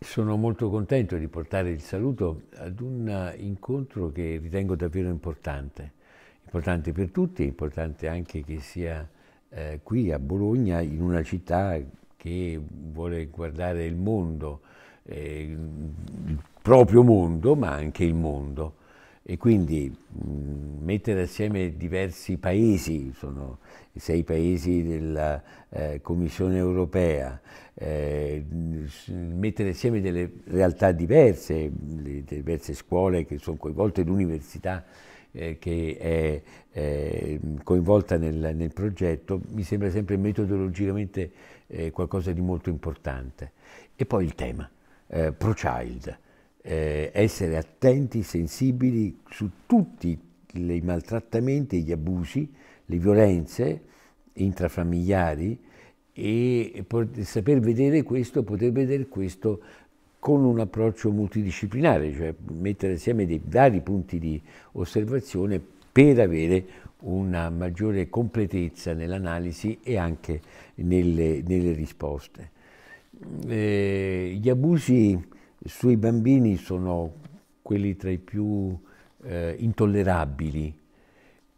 Sono molto contento di portare il saluto ad un incontro che ritengo davvero importante, importante per tutti, importante anche che sia eh, qui a Bologna, in una città che vuole guardare il mondo, eh, il proprio mondo, ma anche il mondo. E quindi mh, mm, mettere assieme diversi paesi, sono i sei paesi della eh, Commissione europea, eh, mettere assieme delle realtà diverse, le diverse scuole che sono coinvolte, l'università eh, che è eh, coinvolta nel, nel, progetto, mi sembra sempre metodologicamente eh, qualcosa di molto importante. E poi il tema, eh, Pro Child eh, essere attenti, sensibili su tutti i maltrattamenti, gli abusi, le violenze intrafamiliari e saper vedere questo, poter vedere questo con un approccio multidisciplinare, cioè mettere insieme dei vari punti di osservazione per avere una maggiore completezza nell'analisi e anche nelle, nelle risposte. Eh, gli abusi i suoi bambini sono quelli tra i più eh, intollerabili.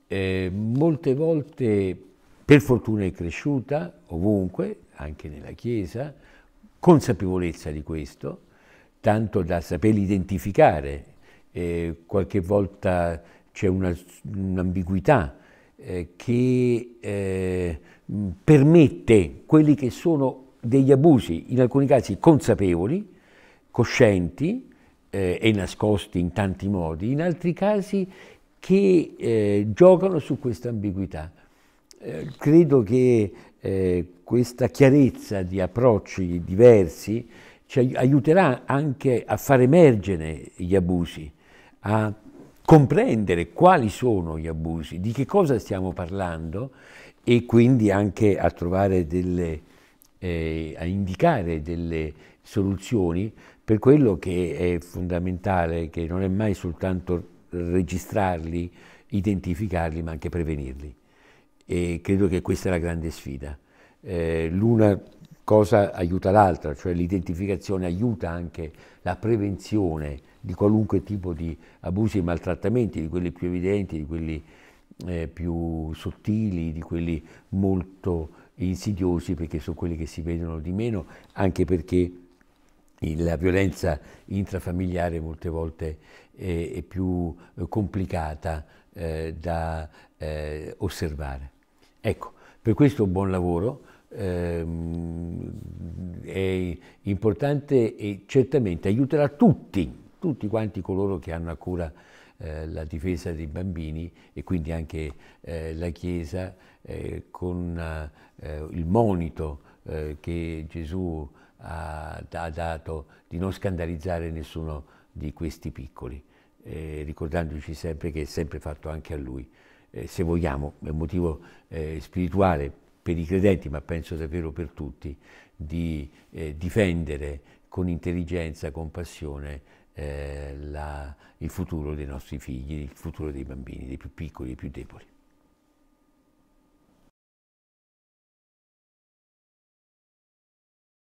Eh, molte volte, per fortuna, è cresciuta ovunque, anche nella Chiesa, consapevolezza di questo, tanto da saper identificare. Eh, qualche volta c'è un'ambiguità un eh, che eh, permette quelli che sono degli abusi, in alcuni casi consapevoli, coscienti eh, e nascosti in tanti modi, in altri casi che eh, giocano su questa ambiguità. Eh, credo che eh, questa chiarezza di approcci diversi ci aiuterà anche a far emergere gli abusi, a comprendere quali sono gli abusi, di che cosa stiamo parlando e quindi anche a trovare delle, eh, a indicare delle soluzioni per quello che è fondamentale, che non è mai soltanto registrarli, identificarli, ma anche prevenirli. E credo che questa è la grande sfida. Eh, l'una cosa aiuta l'altra, cioè l'identificazione aiuta anche la prevenzione di qualunque tipo di abusi e maltrattamenti, di quelli più evidenti, di quelli eh, più sottili, di quelli molto insidiosi, perché sono quelli che si vedono di meno, anche perché la violenza intrafamiliare molte volte è, è più eh, complicata eh, da eh, osservare. Ecco, per questo buon lavoro, ehm, è importante e certamente aiuterà tutti, tutti quanti coloro che hanno a cura eh, la difesa dei bambini e quindi anche eh, la Chiesa eh, con il monito che Gesù ha ha, ha dato di non scandalizzare nessuno di questi piccoli, eh, ricordandoci sempre che è sempre fatto anche a lui. Eh, se vogliamo, è un motivo eh, spirituale per i credenti, ma penso davvero per tutti, di eh, difendere con intelligenza, con passione eh, la, il futuro dei nostri figli, il futuro dei bambini, dei più piccoli, dei più deboli.